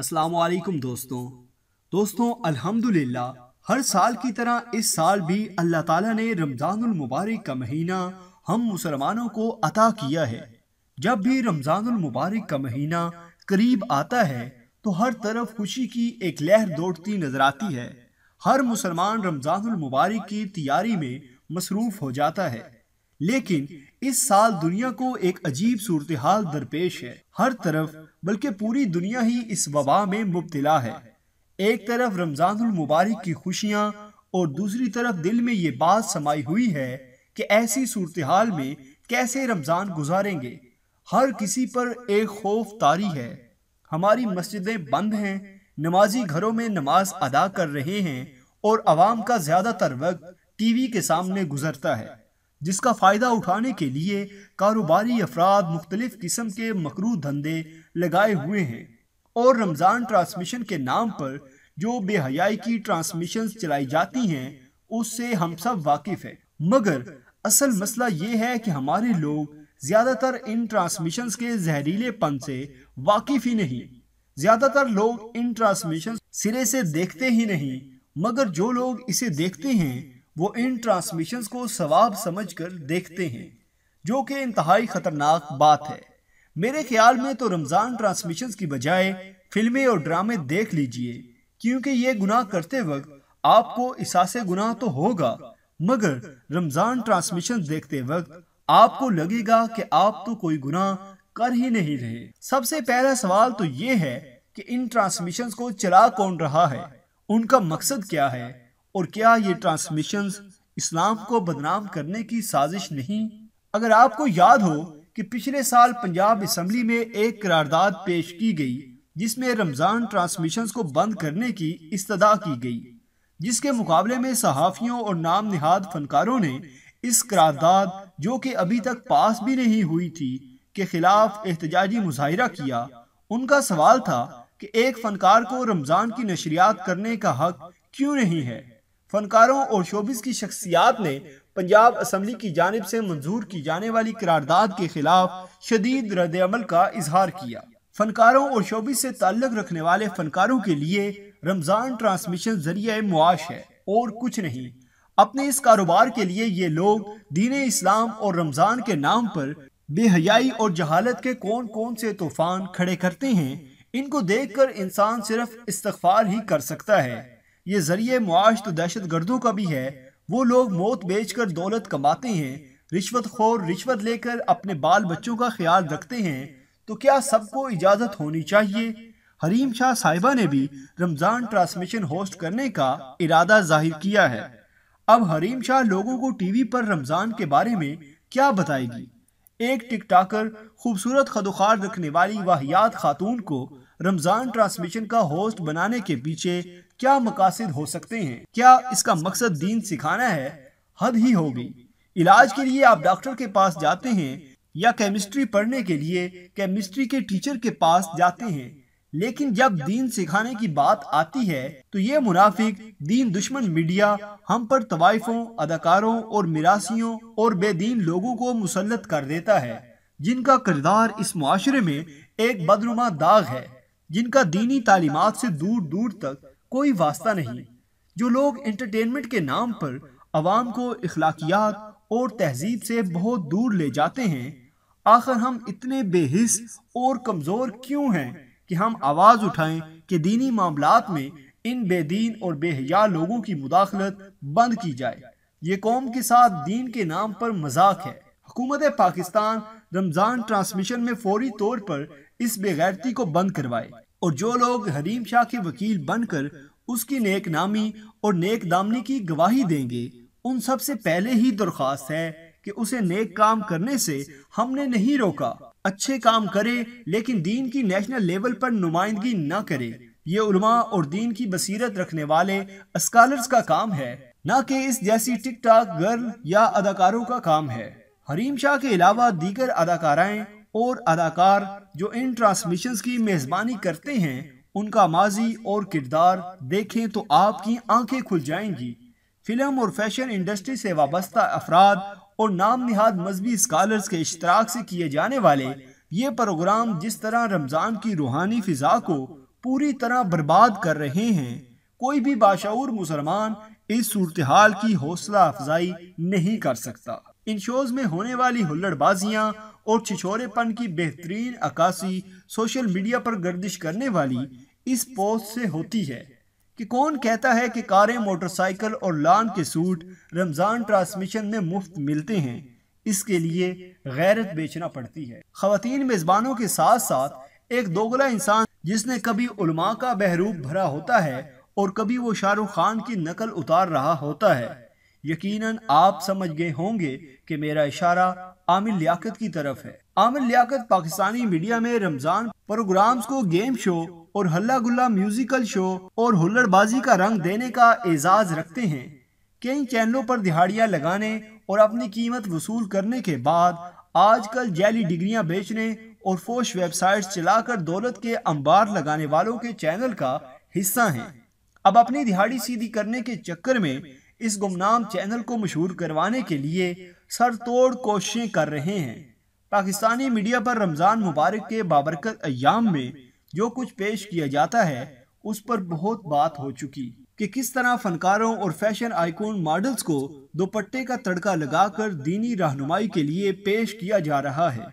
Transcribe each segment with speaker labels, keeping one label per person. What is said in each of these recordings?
Speaker 1: अस्सलाम वालेकुम दोस्तों दोस्तों अल्हम्दुलिल्लाह हर साल की तरह इस साल भी अल्लाह ताला ने रमज़ानुल मुबारक का महीना हम मुसलमानों को अता किया है जब भी रमज़ानुल मुबारक का महीना करीब आता है तो हर तरफ खुशी की एक लहर दौड़ती नजर आती है हर मुसलमान रमज़ानुल मुबारक की तैयारी में मसरूफ़ हो जाता है लेकिन इस साल दुनिया को एक अजीब सूरत हाल दरपेश है हर तरफ बल्कि पूरी दुनिया ही इस वबा में मुबतला है एक तरफ रमजान मुबारक की खुशियाँ और दूसरी तरफ दिल में ये बात समाई हुई है कि ऐसी सूरत हाल में कैसे रमज़ान गुजारेंगे हर किसी पर एक खौफ तारी है हमारी मस्जिदें बंद हैं नमाजी घरों में नमाज अदा कर रहे हैं और आवाम का ज़्यादातर वक्त टीवी के सामने गुजरता है जिसका फ़ायदा उठाने के लिए कारोबारी अफराद मुख्तलिफ़ किस्म के मकरू धंधे लगाए हुए हैं और रमज़ान ट्रांसमिशन के नाम पर जो बेहयाई की ट्रांसमिशन चलाई जाती हैं उससे हम सब वाकिफ़ हैं मगर असल मसला ये है कि हमारे लोग ज़्यादातर इन ट्रांसमिशन के जहरीलेपन से वाकिफ ही नहीं ज़्यादातर लोग इन ट्रांसमिशन सिरे से देखते ही नहीं मगर जो लोग इसे देखते हैं वो इन ट्रांसमिशन को सवाब समझकर देखते हैं जो कि इंतहाई खतरनाक बात है मेरे ख्याल में तो रमज़ान ट्रांसमिशन की बजाय फिल्में और ड्रामे देख लीजिए क्योंकि ये गुनाह करते वक्त आपको एहसास गुनाह तो होगा मगर रमज़ान ट्रांसमिशन देखते वक्त आपको लगेगा कि आप तो कोई गुनाह कर ही नहीं रहे सबसे पहला सवाल तो ये है कि इन ट्रांसमिशन को चला कौन रहा है उनका मकसद क्या है और क्या ये ट्रांसमिशन इस्लाम को बदनाम करने की साजिश नहीं अगर आपको याद हो कि पिछले साल पंजाब असम्बली में एक करारदाद पेश की गई जिसमें रमज़ान ट्रांसमिशन को बंद करने की इस्तदा की गई जिसके मुकाबले में सहाफ़ियों और नाम नहाद फनकारों ने इस करारदाद जो कि अभी तक पास भी नहीं हुई थी के खिलाफ एहतजाजी मुजाहरा किया उनका सवाल था कि एक फनकार को रमज़ान की नशरियात करने का हक क्यों नहीं है फनकारों और शोबिस की शख्सियात ने पंजाब असम्बली की जानब से मंजूर की जाने वाली करारदाद के खिलाफ शदीद रद्द अमल का इजहार किया फनकारों और शोबिस से ताल्लुक रखने वाले फनकारों के लिए रमजान ट्रांसमिशन जरिए मुआश है और कुछ नहीं अपने इस कारोबार के लिए ये लोग दीन इस्लाम और रमजान के नाम पर बेहयाई और जहालत के कौन कौन से तूफान खड़े करते हैं इनको देखकर इंसान सिर्फ इस्तफार ही कर सकता है ये जरिए मुआश तो दहशत गर्दों का भी है वो लोग मौत बेच कर दौलत कमाते हैं रिश्वत खोर रिश्वत लेकर अपने बाल बच्चों का ख्याल रखते हैं तो क्या सबको इजाज़त होनी चाहिए हरीम शाह साहिबा ने भी रमज़ान ट्रांसमिशन होस्ट करने का इरादा जाहिर किया है अब हरीम शाह लोगों को टीवी पर रमज़ान के बारे में क्या बताएगी एक टिकटॉकर खूबसूरत खदोखार रखने वाली वाहियात खातून को रमजान ट्रांसमिशन का होस्ट बनाने के पीछे क्या मकासद हो सकते हैं क्या इसका मकसद दीन सिखाना है हद ही होगी इलाज के लिए आप डॉक्टर के पास जाते हैं या केमिस्ट्री पढ़ने के लिए केमिस्ट्री के टीचर के पास जाते हैं लेकिन जब दीन सिखाने की बात आती है तो ये मुनाफिक दीन दुश्मन मीडिया हम पर तवाइफों अदाकारों और मिरासियों और बेदीन लोगों को मुसलत कर देता है जिनका किरदार इस माशरे में एक बदनुमा दाग है जिनका दीनी तालीमत से दूर दूर तक कोई वास्ता नहीं जो लोग एंटरटेनमेंट के नाम पर आवाम को अखलाकियात और तहजीब से बहुत दूर ले जाते हैं आखिर हम इतने बेहिस और कमज़ोर क्यों हैं कि हम आवाज़ उठाएं कि दीनी मामलात में इन बेदीन और बेहया लोगों की मुदाखलत बंद की जाए ये कौम के साथ दीन के नाम पर मजाक है हुकूमत पाकिस्तान रमज़ान ट्रांसमिशन में फौरी तौर पर इस बेगैरती को बंद करवाए और जो लोग हरीम शाह के वकील बनकर उसकी नेक नामी और नेक दामनी की गवाही देंगे उन सब से पहले ही दरख्वास्त है कि उसे नेक काम करने से हमने नहीं रोका अच्छे काम करे लेकिन दीन की नेशनल लेवल पर नुमाइंदगी न करे ये उलमा और दीन की बसीरत रखने वाले स्कॉलर्स का काम है न कि इस जैसी टिक गर्ल या अदाकारों का काम है हरीम शाह के अलावा दीगर अदाकाराएं और अदाकार जो इन ट्रांसमिशन की मेजबानी करते हैं उनका माजी और किरदार देखें तो आपकी आंखें खुल जाएंगी फिल्म और फैशन इंडस्ट्री से वाबस्ता अफराद और नाम निहाद मजहबी स्कॉलर्स के इश्तराक से किए जाने वाले ये प्रोग्राम जिस तरह रमज़ान की रूहानी फ़िज़ा को पूरी तरह बर्बाद कर रहे हैं कोई भी बाशूर मुसलमान इस सूरत हाल की हौसला अफजाई नहीं कर सकता इन शोज में होने वाली हुल्लड़बाजियाँ और छिछोरेपन की बेहतरीन अक्सी सोशल मीडिया पर गर्दिश करने वाली इस पोस्ट से होती है कि कौन कहता है कि कारें मोटरसाइकिल और लान के सूट रमज़ान ट्रांसमिशन में मुफ्त मिलते हैं इसके लिए गैरत बेचना पड़ती है खातन मेज़बानों के साथ साथ एक दोगला इंसान जिसने कभी उलमा का बहरूप भरा होता है और कभी वो शाहरुख खान की नकल उतार रहा होता है यकीनन आप समझ गए होंगे कि मेरा इशारा आमिर लियाकत की तरफ है आमिर लियाकत पाकिस्तानी मीडिया में रमजान प्रोग्राम्स को गेम शो और हल्ला गुल्ला म्यूजिकल शो और हुल्लड़बाजी का रंग देने का एजाज रखते हैं कई चैनलों पर दिहाड़ियां लगाने और अपनी कीमत वसूल करने के बाद आजकल जैली डिग्रियां बेचने और फोश वेबसाइट्स चलाकर दौलत के अंबार लगाने वालों के चैनल का हिस्सा हैं अब अपनी दिहाड़ी सीधी करने के चक्कर में इस गुमनाम चैनल को मशहूर करवाने के लिए सर तोड़ कोशिशें कर रहे हैं पाकिस्तानी मीडिया पर रमज़ान मुबारक के बाबरकत अयाम में जो कुछ पेश किया जाता है उस पर बहुत बात हो चुकी कि किस तरह फनकारों और फैशन आइकॉन मॉडल्स को दोपट्टे का तड़का लगाकर दीनी रहनुमाई के लिए पेश किया जा रहा है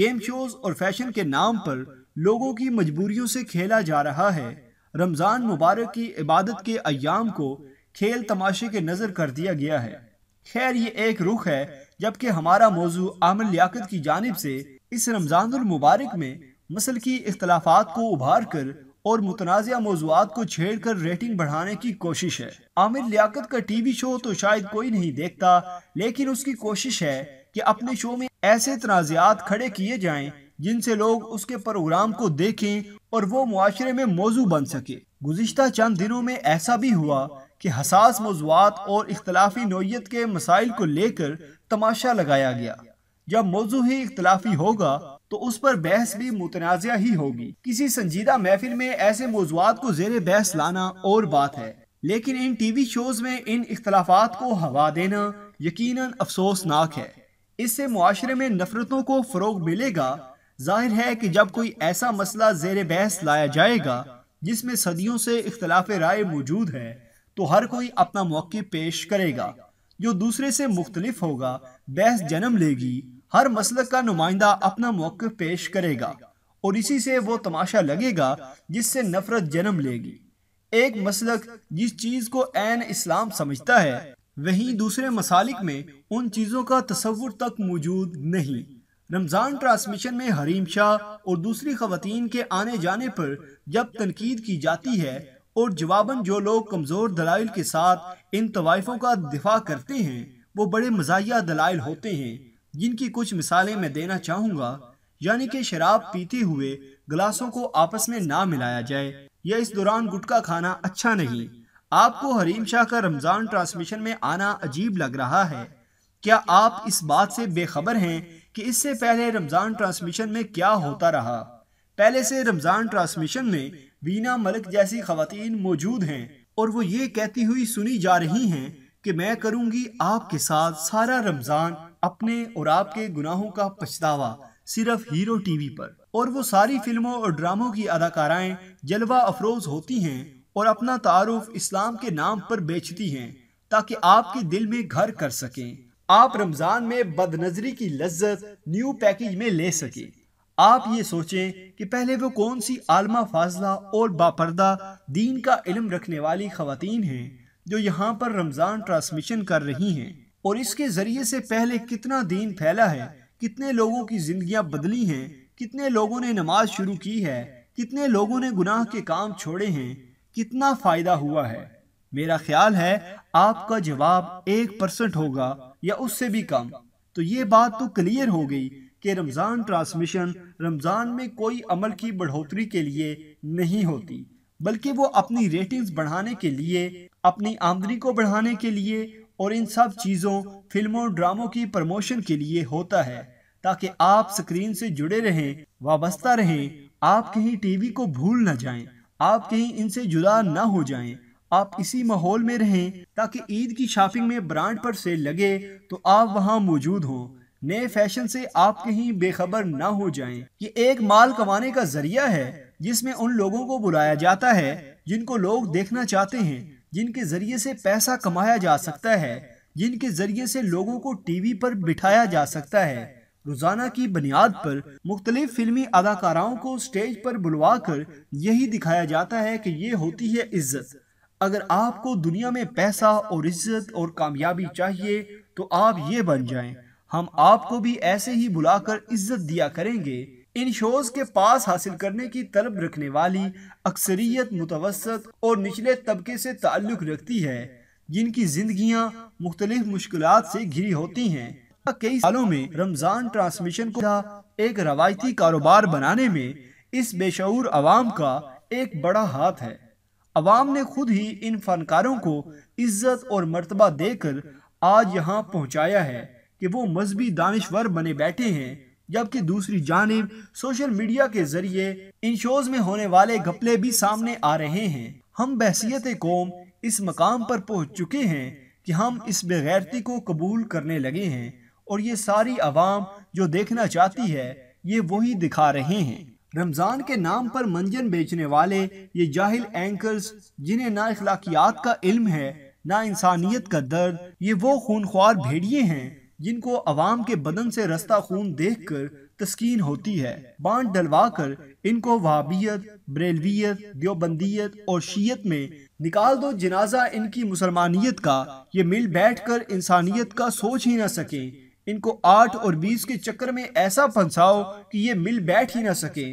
Speaker 1: गेम शोज और फैशन के नाम पर लोगों की मजबूरियों से खेला जा रहा है रमज़ान मुबारक की इबादत के अयाम को खेल तमाशे के नज़र कर दिया गया है खैर ये एक रुख है जबकि हमारा मौजू आमिर लियाकत की जानब से इस रमज़ानमबारक में मसल की अख्तलाफात को उभार कर और मुतनाज़ मौजूद को छेड़ कर रेटिंग बढ़ाने की कोशिश है आमिर लियाकत का टी वी शो तो शायद कोई नहीं देखता लेकिन उसकी कोशिश है कि अपने शो में ऐसे तनाज़ात खड़े किए जाएं जिनसे लोग उसके प्रोग्राम को देखें और वो मुआरे में मौजू बन सके गुजशत चंद दिनों में ऐसा भी हुआ कि हसास मौजूद और इख्तलाफी नोयत के मसाइल को लेकर तमाशा लगाया गया जब मौजू ही इख्तलाफी होगा तो उस पर बहस भी मुतनाज़ ही होगी किसी संजीदा महफिल में ऐसे मौजूद को जेर बहस लाना और बात है लेकिन इन टी वी शोज में इन इख्तलाफात को हवा देना यकीन अफसोसनाक है इससे माशरे में नफरतों को फ़रोग मिलेगा जाहिर है कि जब कोई ऐसा मसला जेर बहस लाया जाएगा जिसमें सदियों से इख्तलाफ राय मौजूद है तो हर कोई अपना मौके पेश करेगा जो दूसरे से मुख्तलिफ होगा बहस जन्म लेगी हर मसल का नुमाइंदा अपना मौके पेश करेगा और इसी से वो तमाशा लगेगा जिससे नफरत जन्म लेगी एक मसलक जिस चीज़ को एन इस्लाम समझता है वहीं दूसरे मसालिक में उन चीज़ों का तस्वुर तक मौजूद नहीं रमज़ान ट्रांसमिशन में हरीम शाह और दूसरी खातन के आने जाने पर जब तनकीद की जाती है और जवाबन जो लोग कमज़ोर दलाइल के साथ इन तवाइफों का दिफा करते हैं वो बड़े मजाया दलाइल होते हैं जिनकी कुछ मिसालें मैं देना चाहूँगा यानी कि शराब पीते हुए गिलासों को आपस में ना मिलाया जाए या इस दौरान गुटखा खाना अच्छा नहीं आपको हरीम शाह का रमज़ान ट्रांसमिशन में आना अजीब लग रहा है क्या आप इस बात से बेखबर हैं कि इससे पहले रमज़ान ट्रांसमिशन में क्या होता रहा पहले से रमज़ान ट्रांसमिशन में वीना मलिक जैसी खातन मौजूद हैं और वो ये कहती हुई सुनी जा रही हैं कि मैं करूंगी आपके साथ सारा रमजान अपने और आपके गुनाहों का पछतावा सिर्फ हीरो टीवी पर और वो सारी फिल्मों और ड्रामों की अदाकाराएं जलवा अफरोज होती हैं और अपना तारुफ इस्लाम के नाम पर बेचती हैं ताकि आपके दिल में घर कर सकें आप रमजान में बदनजरी की लज्जत न्यू पैकेज में ले सकें आप ये सोचें कि पहले वो कौन सी आलमा फाजला और बापरदा दीन का इलम रखने वाली खातन हैं जो यहाँ पर रमज़ान ट्रांसमिशन कर रही हैं और इसके ज़रिए से पहले कितना दीन फैला है कितने लोगों की जिंदगी बदली हैं कितने लोगों ने नमाज शुरू की है कितने लोगों ने गुनाह के काम छोड़े हैं कितना फ़ायदा हुआ है मेरा ख्याल है आपका जवाब एक परसेंट होगा या उससे भी कम तो ये बात तो क्लियर हो गई कि रमज़ान ट्रांसमिशन रमज़ान में कोई अमल की बढ़ोतरी के लिए नहीं होती बल्कि वो अपनी रेटिंग्स बढ़ाने के लिए अपनी आमदनी को बढ़ाने के लिए और इन सब चीज़ों फिल्मों ड्रामों की प्रमोशन के लिए होता है ताकि आप स्क्रीन से जुड़े रहें वाबस्ता रहें आप कहीं टीवी को भूल ना जाएं आप कहीं इनसे जुदा ना हो जाएं आप इसी माहौल में रहें ताकि ईद की शॉपिंग में ब्रांड पर सेल लगे तो आप वहाँ मौजूद हों नए फैशन से आप कहीं बेखबर ना हो जाएं। ये एक माल कमाने का जरिया है जिसमें उन लोगों को बुलाया जाता है जिनको लोग देखना चाहते हैं जिनके जरिए से पैसा कमाया जा सकता है जिनके जरिए से लोगों को टीवी पर बिठाया जा सकता है रोजाना की बुनियाद पर मुख्तलिफ फिल्मी अदाकाराओं को स्टेज पर बुलवा कर यही दिखाया जाता है कि ये होती है इज्जत अगर आपको दुनिया में पैसा और इज्जत और कामयाबी चाहिए तो आप ये बन जाएं। हम आपको भी ऐसे ही बुलाकर इज्जत दिया करेंगे इन शोज के पास हासिल करने की तलब रखने वाली अक्सरियत मुतवसत और निचले तबके से ताल्लुक रखती है जिनकी जिंदगी मुख्तलिफ मुश्किल से घिरी होती हैं कई सालों में रमजान ट्रांसमिशन को एक रवायती कारोबार बनाने में इस बेशूर आवाम का एक बड़ा हाथ है अवाम ने खुद ही इन फनकारों को इज्जत और मरतबा देकर आज यहाँ पहुँचाया है कि वो मजहबी दानश्वर बने बैठे हैं जबकि दूसरी जानब सोशल मीडिया के जरिए इन शोज में होने वाले घपले भी सामने आ रहे हैं हम बहसीत कौम इस मकाम पर पहुंच चुके हैं कि हम इस बेगैरती को कबूल करने लगे हैं और ये सारी आवाम जो देखना चाहती है ये वही दिखा रहे हैं रमज़ान के नाम पर मंजन बेचने वाले ये जाहिल एंकर्स जिन्हें ना अखलाकियात का इल्म है ना इंसानियत का दर्द ये वो खूनख्वार भेड़िए हैं जिनको अवाम के बदन से रस्ता खून देख कर तस्किन होती है बांट डलवा कर इनको वहाबियत ब्रेलवियत देवबंदियत और शीयत में निकाल दो जनाजा इनकी मुसलमानियत का ये मिल बैठ कर इंसानियत का सोच ही ना सके इनको आठ और बीस के चक्कर में ऐसा फंसाओ कि ये मिल बैठ ही ना सके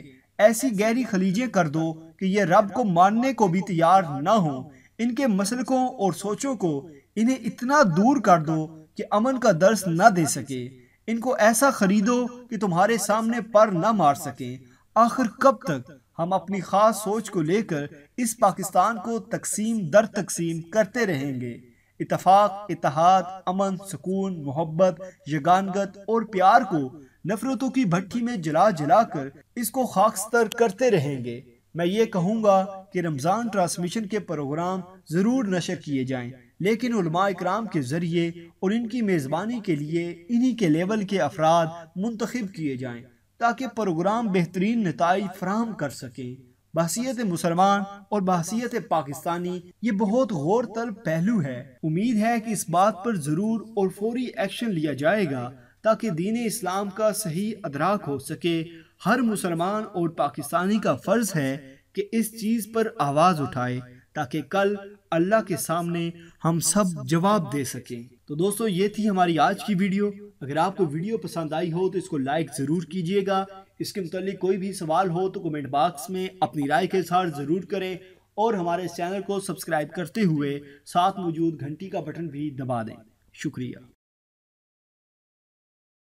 Speaker 1: ऐसी गहरी खलीजे कर दो कि ये रब को मानने को भी तैयार ना हो इनके मसलकों और सोचों को इन्हें इतना दूर कर दो कि अमन का दर्श न दे सके इनको ऐसा खरीदो कि तुम्हारे सामने पर न मार सके आखिर कब तक हम अपनी खास सोच को लेकर इस पाकिस्तान को तकसीम दर तकसीम करते रहेंगे इतफाक इतिहाद अमन सुकून मोहब्बत यगानगत और प्यार को नफरतों की भट्टी में जला जला कर इसको खाकस्तर करते रहेंगे मैं ये कहूँगा कि रमज़ान ट्रांसमिशन के प्रोग्राम ज़रूर नशर किए जाएं लेकिन कराम के ज़रिए और इनकी मेज़बानी के लिए इन्हीं के लेवल के अफराद मंतखब किए जाएँ ताकि प्रोग्राम बेहतरीन नतज फ्राहम कर सकें बासीत मुसलमान और बासीत पाकिस्तानी ये बहुत गौर तलब पहलू है उम्मीद है कि इस बात पर ज़रूर और फौरी एक्शन लिया जाएगा ताकि दीन इस्लाम का सही अदराक हो सके हर मुसलमान और पाकिस्तानी का फ़र्ज़ है कि इस चीज़ पर आवाज़ उठाए ताकि कल अल्लाह के सामने हम सब जवाब दे सकें तो दोस्तों ये थी हमारी आज की वीडियो अगर आपको वीडियो पसंद आई हो तो इसको लाइक ज़रूर कीजिएगा इसके मतलब कोई भी सवाल हो तो कमेंट बॉक्स में अपनी राय के साथ ज़रूर करें और हमारे चैनल को सब्सक्राइब करते हुए साथ मौजूद घंटी का बटन भी दबा दें शुक्रिया